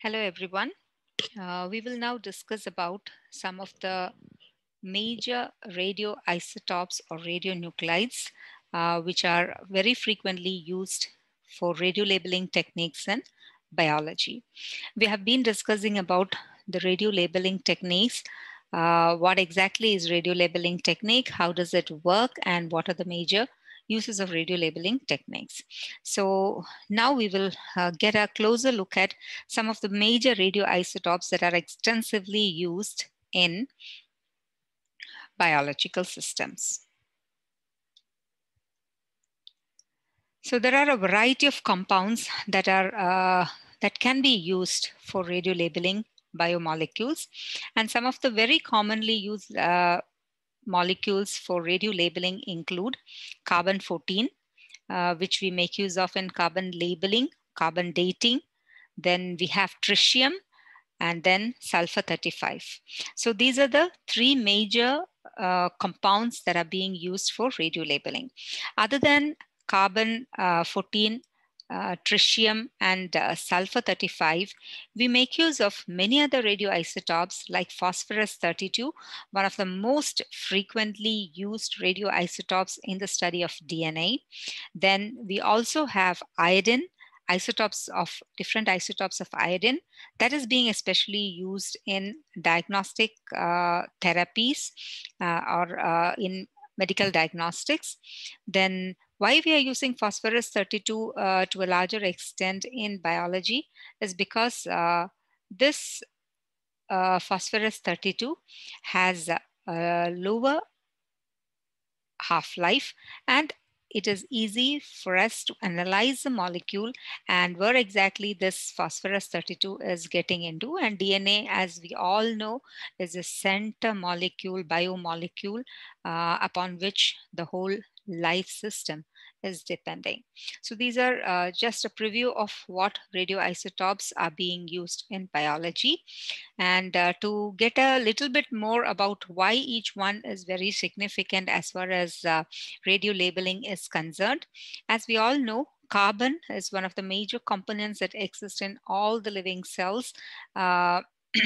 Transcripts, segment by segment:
Hello, everyone. Uh, we will now discuss about some of the major radioisotopes or radionuclides, uh, which are very frequently used for radio labeling techniques in biology. We have been discussing about the radio labeling techniques, uh, what exactly is radio labeling technique, how does it work, and what are the major uses of radio labeling techniques. So now we will uh, get a closer look at some of the major radioisotopes that are extensively used in biological systems. So there are a variety of compounds that are uh, that can be used for radio labeling biomolecules. And some of the very commonly used uh, molecules for radiolabeling include carbon 14, uh, which we make use of in carbon labeling, carbon dating. Then we have tritium and then sulfur 35. So these are the three major uh, compounds that are being used for radiolabeling. Other than carbon uh, 14 uh, tritium and uh, sulfur 35, we make use of many other radioisotopes like phosphorus 32, one of the most frequently used radioisotopes in the study of DNA. Then we also have iodine, isotopes of different isotopes of iodine that is being especially used in diagnostic uh, therapies uh, or uh, in medical diagnostics. Then why we are using phosphorus 32 uh, to a larger extent in biology is because uh, this uh, phosphorus 32 has a, a lower half-life and it is easy for us to analyze the molecule and where exactly this phosphorus 32 is getting into. And DNA, as we all know, is a center molecule, biomolecule uh, upon which the whole life system is depending. So these are uh, just a preview of what radioisotopes are being used in biology. And uh, to get a little bit more about why each one is very significant as far as uh, radio labeling is concerned, as we all know, carbon is one of the major components that exist in all the living cells. Uh,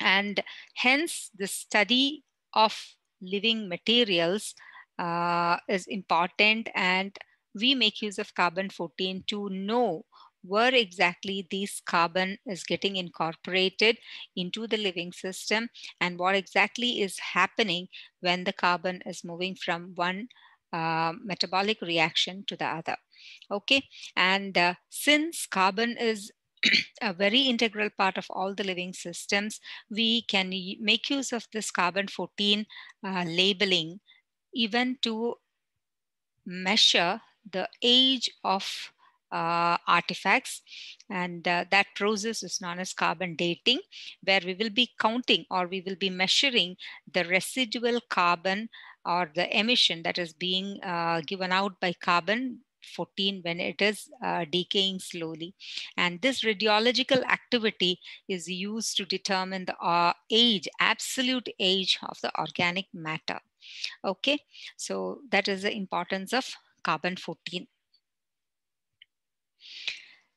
and hence the study of living materials uh, is important and we make use of carbon 14 to know where exactly this carbon is getting incorporated into the living system and what exactly is happening when the carbon is moving from one uh, metabolic reaction to the other. Okay, and uh, since carbon is a very integral part of all the living systems, we can make use of this carbon 14 uh, labeling even to measure the age of uh, artifacts. And uh, that process is known as carbon dating, where we will be counting or we will be measuring the residual carbon or the emission that is being uh, given out by carbon 14 when it is uh, decaying slowly. And this radiological activity is used to determine the uh, age, absolute age of the organic matter. Okay, so that is the importance of carbon 14.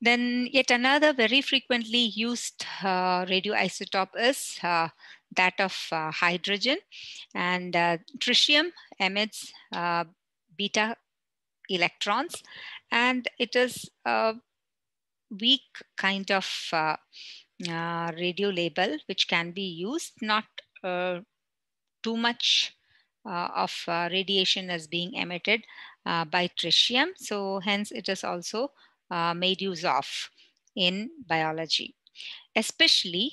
Then yet another very frequently used uh, radioisotope is uh, that of uh, hydrogen and uh, tritium emits uh, beta electrons and it is a weak kind of uh, radio label which can be used not too much uh, of uh, radiation as being emitted uh, by tritium. So hence it is also made use of in biology, especially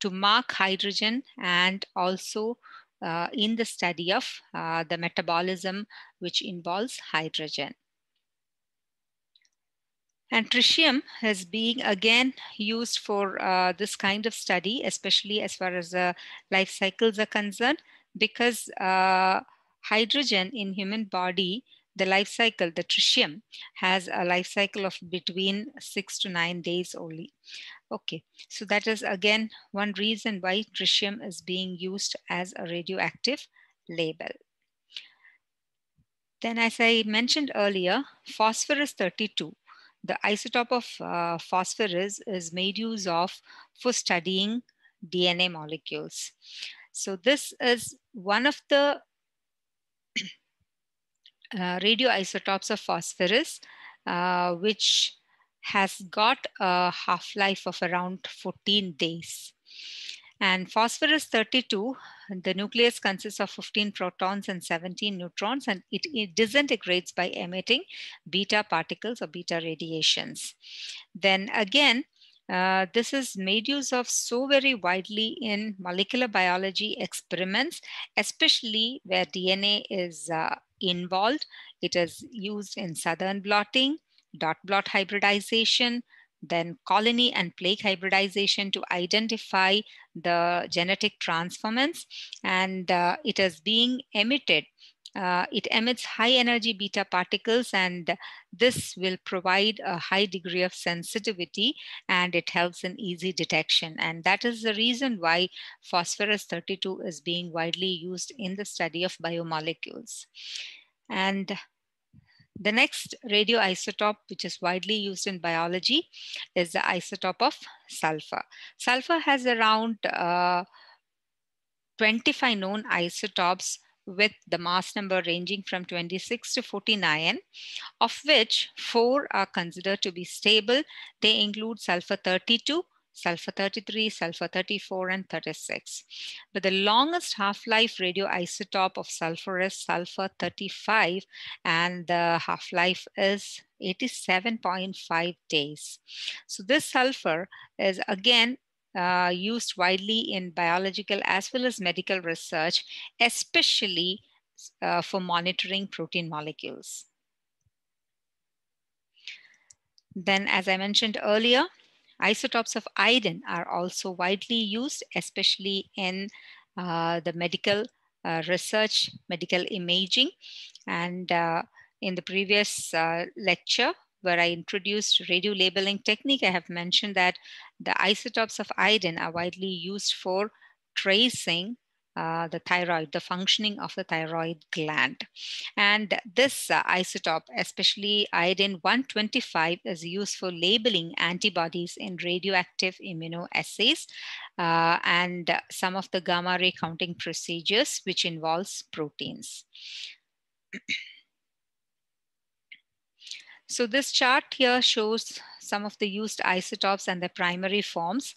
to mark hydrogen and also uh, in the study of uh, the metabolism which involves hydrogen. And tritium is being again used for uh, this kind of study, especially as far as life cycles are concerned because uh, hydrogen in human body, the life cycle, the tritium has a life cycle of between six to nine days only. Okay, so that is again one reason why tritium is being used as a radioactive label. Then as I mentioned earlier, phosphorus 32, the isotope of uh, phosphorus is made use of for studying DNA molecules. So this is one of the uh, radioisotopes of phosphorus, uh, which has got a half-life of around 14 days. And phosphorus 32, the nucleus consists of 15 protons and 17 neutrons, and it, it, disintegrates by emitting beta particles or beta radiations. Then again, uh, this is made use of so very widely in molecular biology experiments, especially where DNA is uh, involved. It is used in southern blotting, dot blot hybridization, then colony and plague hybridization to identify the genetic transformants. And uh, it is being emitted uh, it emits high energy beta particles and this will provide a high degree of sensitivity and it helps in easy detection. And that is the reason why phosphorus 32 is being widely used in the study of biomolecules. And the next radioisotope, which is widely used in biology, is the isotope of sulfur. Sulfur has around uh, 25 known isotopes with the mass number ranging from 26 to 49, of which four are considered to be stable. They include sulfur 32, sulfur 33, sulfur 34, and 36. But the longest half-life radioisotope of sulfur is sulfur 35, and the half-life is 87.5 days. So this sulfur is again uh, used widely in biological as well as medical research, especially uh, for monitoring protein molecules. Then, as I mentioned earlier, isotopes of iodine are also widely used, especially in uh, the medical uh, research, medical imaging. And uh, in the previous lecture, where I introduced radio labeling technique, I have mentioned that the isotopes of iodine are widely used for tracing uh, the thyroid, the functioning of the thyroid gland. And this uh, isotope, especially iodine 125, is used for labeling antibodies in radioactive immunoassays uh, and some of the gamma ray counting procedures, which involves proteins. so this chart here shows some of the used isotopes and their primary forms.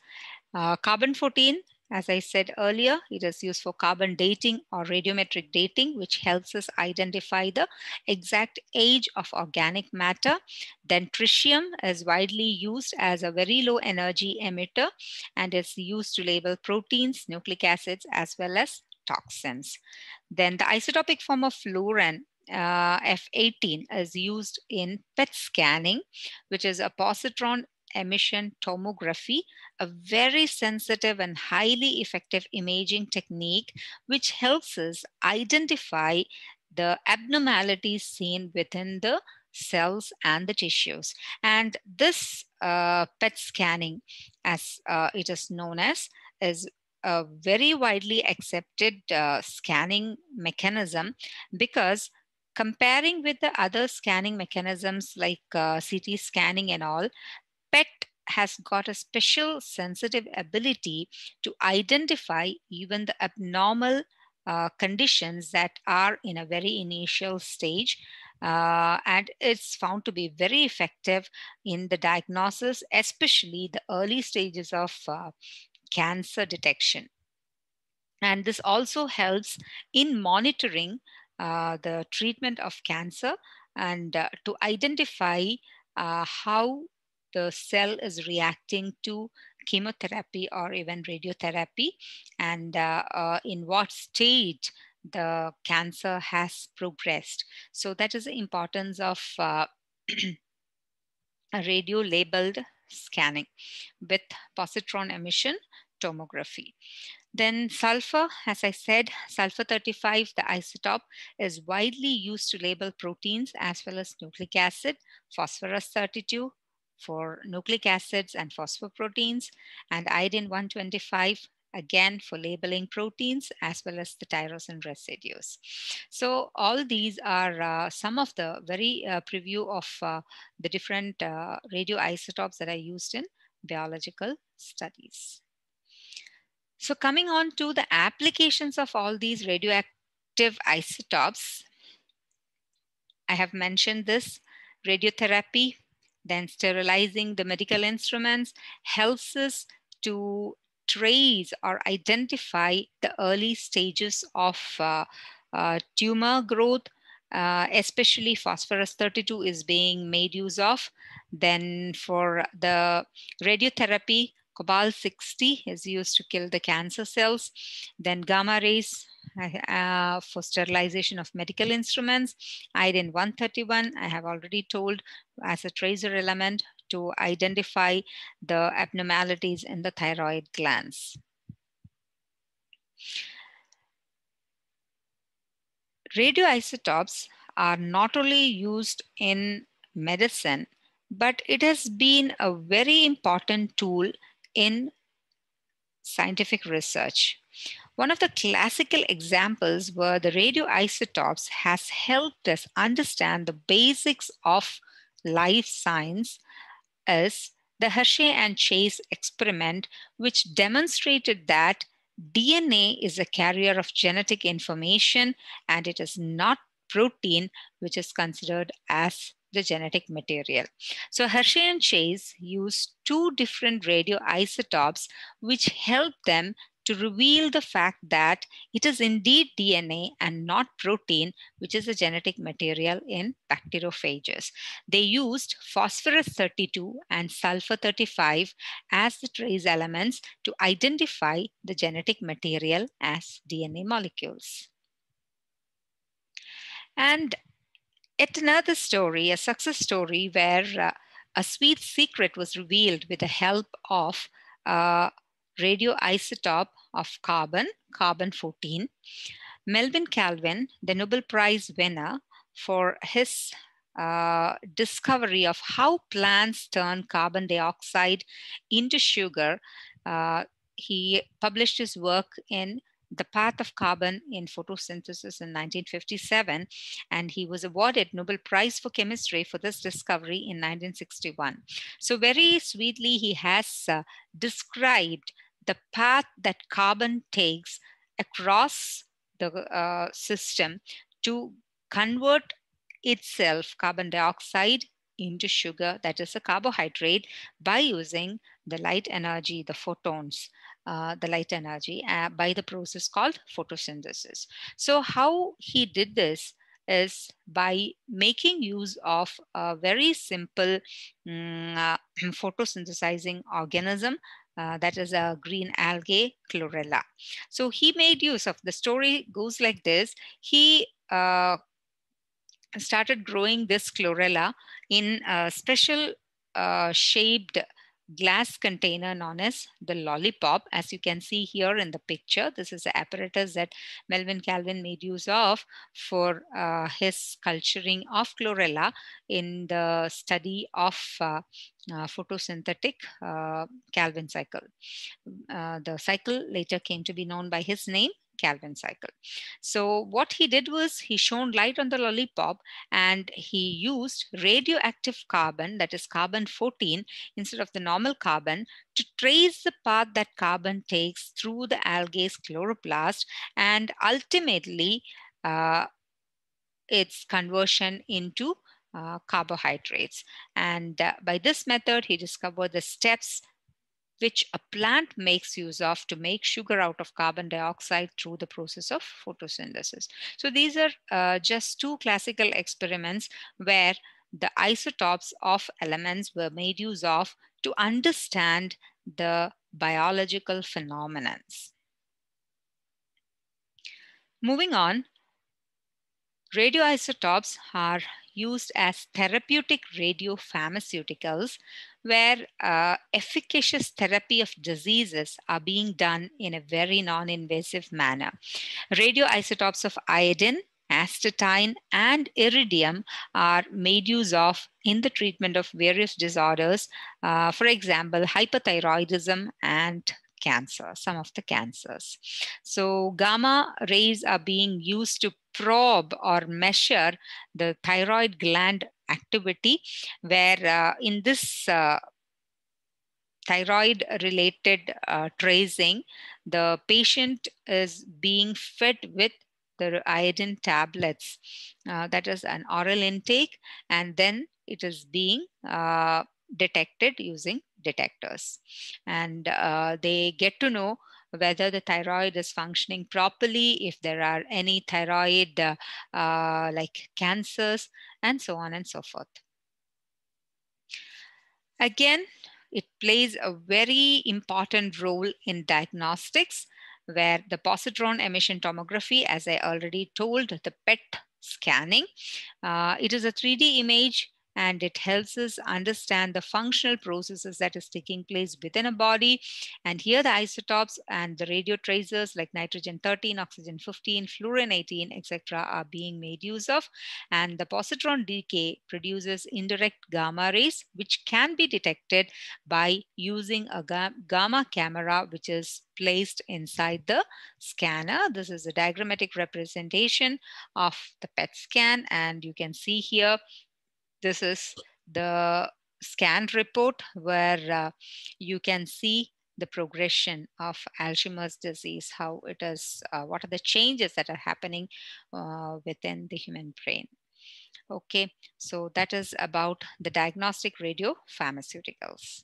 Uh, Carbon-14, as I said earlier, it is used for carbon dating or radiometric dating, which helps us identify the exact age of organic matter. Then tritium is widely used as a very low energy emitter and is used to label proteins, nucleic acids, as well as toxins. Then the isotopic form of fluorine uh, F18 is used in PET scanning, which is a positron emission tomography, a very sensitive and highly effective imaging technique, which helps us identify the abnormalities seen within the cells and the tissues. And this uh, PET scanning, as uh, it is known as, is a very widely accepted uh, scanning mechanism because comparing with the other scanning mechanisms like uh, CT scanning and all, PET has got a special sensitive ability to identify even the abnormal uh, conditions that are in a very initial stage. Uh, and it's found to be very effective in the diagnosis, especially the early stages of uh, cancer detection. And this also helps in monitoring uh, the treatment of cancer and uh, to identify uh, how the cell is reacting to chemotherapy or even radiotherapy and uh, uh, in what stage the cancer has progressed. So that is the importance of uh, radio labeled scanning with positron emission tomography. Then sulfur, as I said, sulfur 35, the isotope, is widely used to label proteins as well as nucleic acid, phosphorus 32 for nucleic acids and phosphoproteins, and iodine 125 again for labeling proteins as well as the tyrosine residues. So all these are uh, some of the very uh, preview of uh, the different uh, radioisotopes that are used in biological studies. So coming on to the applications of all these radioactive isotopes, I have mentioned this, radiotherapy, then sterilizing the medical instruments helps us to trace or identify the early stages of uh, uh, tumor growth, uh, especially phosphorus 32 is being made use of. Then for the radiotherapy, Cobalt 60 is used to kill the cancer cells. Then gamma rays uh, for sterilization of medical instruments. Iodine 131, I have already told as a tracer element to identify the abnormalities in the thyroid glands. Radioisotopes are not only used in medicine, but it has been a very important tool in scientific research. One of the classical examples where the radioisotopes has helped us understand the basics of life science is the Hershey and Chase experiment, which demonstrated that DNA is a carrier of genetic information and it is not protein, which is considered as the genetic material. So Hershey and Chase used two different radioisotopes which helped them to reveal the fact that it is indeed DNA and not protein, which is the genetic material in bacteriophages. They used phosphorus 32 and sulfur 35 as the trace elements to identify the genetic material as DNA molecules. And Yet another story, a success story where uh, a sweet secret was revealed with the help of a uh, radioisotope of carbon, carbon 14. Melvin Calvin, the Nobel Prize winner for his uh, discovery of how plants turn carbon dioxide into sugar, uh, he published his work in the path of carbon in photosynthesis in 1957, and he was awarded Nobel Prize for Chemistry for this discovery in 1961. So very sweetly, he has uh, described the path that carbon takes across the uh, system to convert itself, carbon dioxide, into sugar, that is a carbohydrate, by using the light energy, the photons uh, the light energy uh, by the process called photosynthesis. So how he did this is by making use of a very simple um, uh, photosynthesizing organism uh, that is a green algae chlorella. So he made use of the story goes like this. He uh, started growing this chlorella in a special uh, shaped glass container known as the lollipop. As you can see here in the picture, this is the apparatus that Melvin Calvin made use of for uh, his culturing of chlorella in the study of uh, uh, photosynthetic uh, Calvin cycle. Uh, the cycle later came to be known by his name, Calvin cycle. So what he did was he shone light on the lollipop and he used radioactive carbon, that is carbon 14, instead of the normal carbon to trace the path that carbon takes through the algae's chloroplast and ultimately uh, its conversion into uh, carbohydrates. And uh, by this method, he discovered the steps which a plant makes use of to make sugar out of carbon dioxide through the process of photosynthesis. So these are uh, just two classical experiments where the isotopes of elements were made use of to understand the biological phenomena. Moving on, radioisotopes are used as therapeutic radiopharmaceuticals where uh, efficacious therapy of diseases are being done in a very non-invasive manner. Radioisotopes of iodine, astatine, and iridium are made use of in the treatment of various disorders, uh, for example, hyperthyroidism and cancer, some of the cancers. So gamma rays are being used to probe or measure the thyroid gland activity, where uh, in this uh, thyroid related uh, tracing, the patient is being fed with the iodine tablets. that is an oral intake, and then it is being detected using detectors. And they get to know whether the thyroid is functioning properly, if there are any thyroid uh, uh, like cancers, and so on and so forth. Again, it plays a very important role in diagnostics where the positron emission tomography, as I already told, the PET scanning, uh, it is a 3D image and it helps us understand the functional processes that is taking place within a body. And here the isotopes and the radio tracers like nitrogen 13, oxygen 15, fluorine 18, etc. are being made use of. And the positron decay produces indirect gamma rays, which can be detected by using a gamma camera, which is placed inside the scanner. This is a diagrammatic representation of the PET scan. And you can see here this is the scan report where uh, you can see the progression of Alzheimer's disease, how it is, uh, what are the changes that are happening uh, within the human brain. Okay, so that is about the diagnostic radio pharmaceuticals.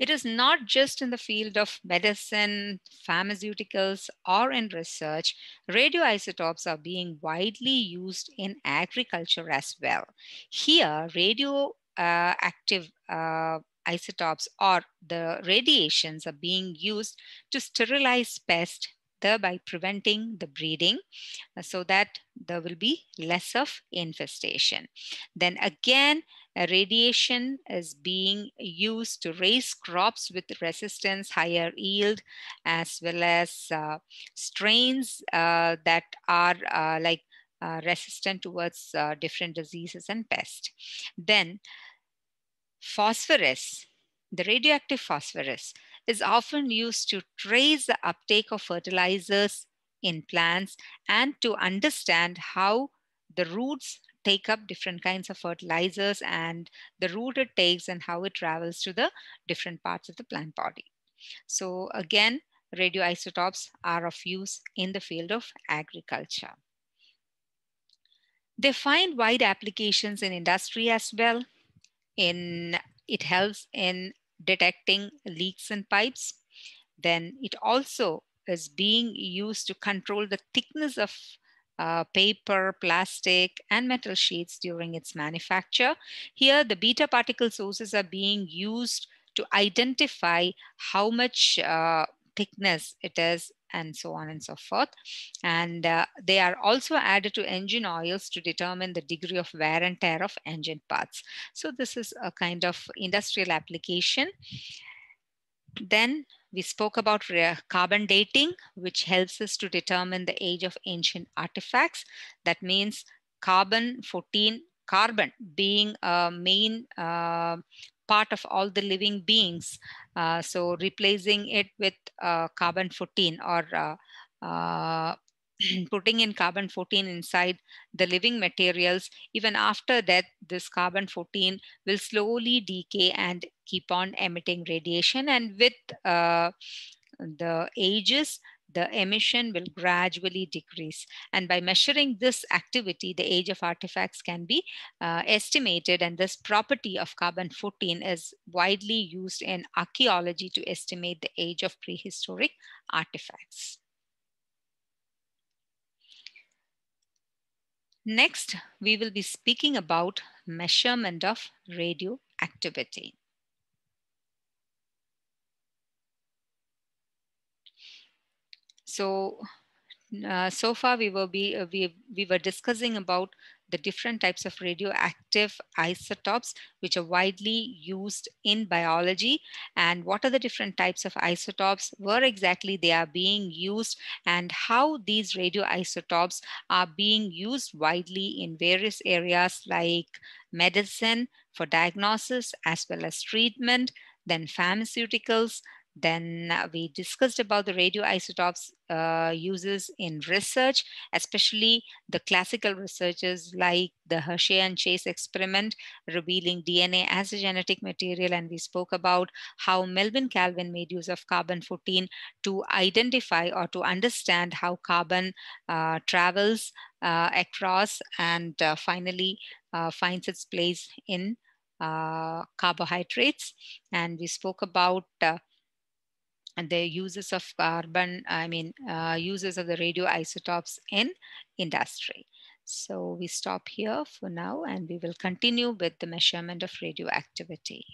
It is not just in the field of medicine, pharmaceuticals, or in research. Radioisotopes are being widely used in agriculture as well. Here, radioactive uh, uh, isotopes or the radiations are being used to sterilize pests, thereby preventing the breeding uh, so that there will be less of infestation. Then again, radiation is being used to raise crops with resistance, higher yield, as well as uh, strains uh, that are uh, like resistant towards different diseases and pests. Then phosphorus, the radioactive phosphorus, is often used to trace the uptake of fertilizers in plants and to understand how the roots take up different kinds of fertilizers and the route it takes and how it travels to the different parts of the plant body. So again, radioisotopes are of use in the field of agriculture. They find wide applications in industry as well. In, it helps in detecting leaks in pipes. Then it also is being used to control the thickness of uh, paper, plastic, and metal sheets during its manufacture. Here, the beta particle sources are being used to identify how much uh, thickness it is and so on and so forth. And uh, they are also added to engine oils to determine the degree of wear and tear of engine parts. So this is a kind of industrial application. Then we spoke about carbon dating, which helps us to determine the age of ancient artifacts. That means carbon 14, carbon being a main uh, part of all the living beings. Uh, so replacing it with uh, carbon 14 or uh, uh, putting in carbon 14 inside the living materials even after that this carbon 14 will slowly decay and keep on emitting radiation and with uh, the ages the emission will gradually decrease. And by measuring this activity, the age of artifacts can be uh, estimated. And this property of carbon-14 is widely used in archaeology to estimate the age of prehistoric artifacts. Next, we will be speaking about measurement of radioactivity. So, uh, so far we will be uh, we we were discussing about the different types of radioactive isotopes, which are widely used in biology, and what are the different types of isotopes, where exactly they are being used, and how these radioisotopes are being used widely in various areas like medicine, for diagnosis, as well as treatment, then pharmaceuticals, then we discussed about the radioisotopes uh, uses in research, especially the classical researchers like the Hershey and Chase experiment revealing DNA as a genetic material. And we spoke about how Melvin Calvin made use of carbon 14 to identify or to understand how carbon uh, travels uh, across and uh, finally uh, finds its place in uh, carbohydrates. And we spoke about and their uses of carbon, I mean, uh, uses of the radioisotopes in industry. So we stop here for now and we will continue with the measurement of radioactivity.